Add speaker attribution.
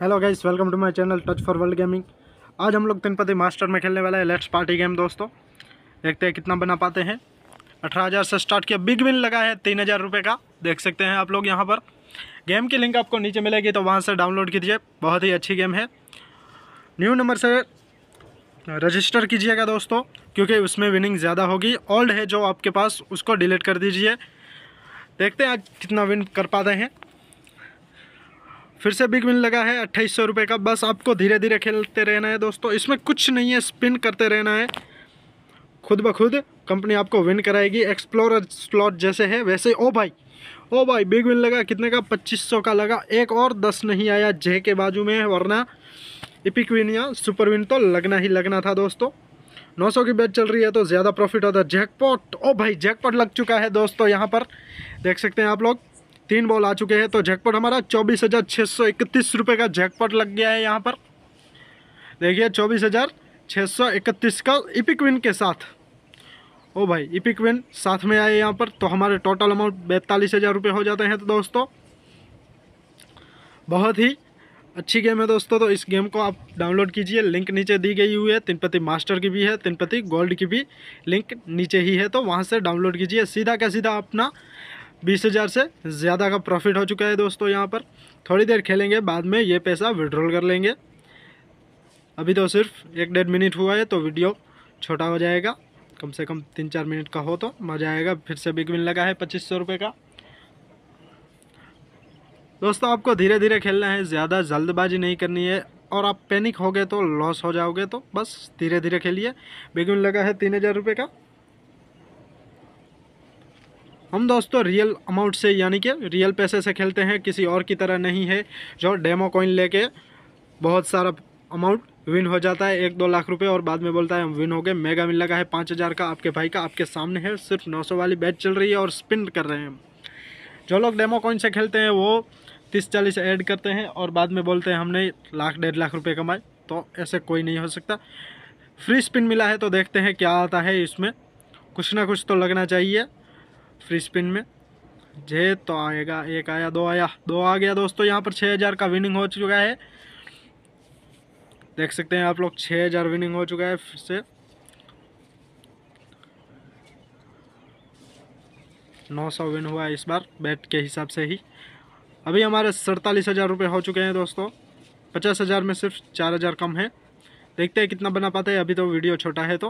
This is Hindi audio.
Speaker 1: hello guys welcome to my channel touch for world gaming आज हम लोग तिनपति मास्टर में खेलने वाला है लेट्स पार्टी गेम दोस्तों देखते हैं कितना बना पाते हैं अठारह हज़ार से स्टार्ट किया बिग विन लगा है तीन हज़ार रुपये का देख सकते हैं आप लोग यहाँ पर गेम की लिंक आपको नीचे मिलेगी तो वहाँ से डाउनलोड कीजिए बहुत ही अच्छी गेम है न्यू नंबर से रजिस्टर कीजिएगा दोस्तों क्योंकि उसमें विनिंग ज़्यादा होगी ओल्ड है जो आपके पास उसको डिलीट कर दीजिए देखते हैं आज कितना विन कर पाते हैं फिर से बिग विन लगा है अट्ठाईस सौ रुपये का बस आपको धीरे धीरे खेलते रहना है दोस्तों इसमें कुछ नहीं है स्पिन करते रहना है खुद ब खुद कंपनी आपको विन कराएगी एक्सप्लोरर स्लॉट जैसे है वैसे ओ भाई ओ भाई बिग विन लगा कितने का पच्चीस सौ का लगा एक और दस नहीं आया जय के बाजू में वरना इपिक विन या सुपर विन तो लगना ही लगना था दोस्तों 900 की बैच चल रही है तो ज़्यादा प्रॉफिट होता है जैकपॉट ओ भाई जैकपॉट लग चुका है दोस्तों यहाँ पर देख सकते हैं आप लोग तीन बॉल आ चुके हैं तो जैकपॉट हमारा चौबीस हज़ार छः सौ इकतीस रुपये का जैकपॉट लग गया है यहाँ पर देखिए चौबीस हज़ार छः सौ इकतीस का इपिक विन के साथ ओ भाई इपिक विन साथ में आए यहाँ पर तो हमारे टोटल अमाउंट बैतालीस हज़ार रुपये हो जाते हैं तो दोस्तों बहुत ही अच्छी गेम है दोस्तों तो इस गेम को आप डाउनलोड कीजिए लिंक नीचे दी गई हुई है तिनपति मास्टर की भी है तिनपति गोल्ड की भी लिंक नीचे ही है तो वहाँ से डाउनलोड कीजिए सीधा का सीधा अपना बीस हज़ार से ज़्यादा का प्रॉफिट हो चुका है दोस्तों यहाँ पर थोड़ी देर खेलेंगे बाद में ये पैसा विड्रॉल कर लेंगे अभी तो सिर्फ एक डेढ़ मिनट हुआ है तो वीडियो छोटा हो जाएगा कम से कम तीन चार मिनट का हो तो मज़ा आएगा फिर से बिग विन लगा है पच्चीस सौ का दोस्तों आपको धीरे धीरे खेलना है ज़्यादा जल्दबाजी नहीं करनी है और आप पैनिक हो गए तो लॉस हो जाओगे तो बस धीरे धीरे खेलिए बिग विन लगा है तीन हज़ार रुपये का हम दोस्तों रियल अमाउंट से यानी कि रियल पैसे से खेलते हैं किसी और की तरह नहीं है जो डेमो कॉइन लेके बहुत सारा अमाउंट विन हो जाता है एक दो लाख रुपए और बाद में बोलता है हम विन हो गए मेगा मिल लगा है पाँच हज़ार का आपके भाई का आपके सामने है सिर्फ नौ सौ वाली बैच चल रही है और स्पिन कर रहे हैं जो लोग डेमो कॉइन से खेलते हैं वो तीस चालीस ऐड करते हैं और बाद में बोलते हैं हमने लाख डेढ़ लाख रुपये कमाए तो ऐसे कोई नहीं हो सकता फ्री स्पिन मिला है तो देखते हैं क्या आता है इसमें कुछ ना कुछ तो लगना चाहिए फ्री स्पिन में जे तो आएगा एक आया दो आया दो आ गया दोस्तों यहाँ पर छः हज़ार का विनिंग हो चुका है देख सकते हैं आप लोग छः हज़ार विनिंग हो चुका है फिर से नौ सौ विन हुआ है इस बार बैट के हिसाब से ही अभी हमारे सड़तालीस हज़ार रुपये हो चुके हैं दोस्तों पचास हज़ार में सिर्फ चार हज़ार कम है देखते हैं कितना बना पाते हैं अभी तो वीडियो छोटा है तो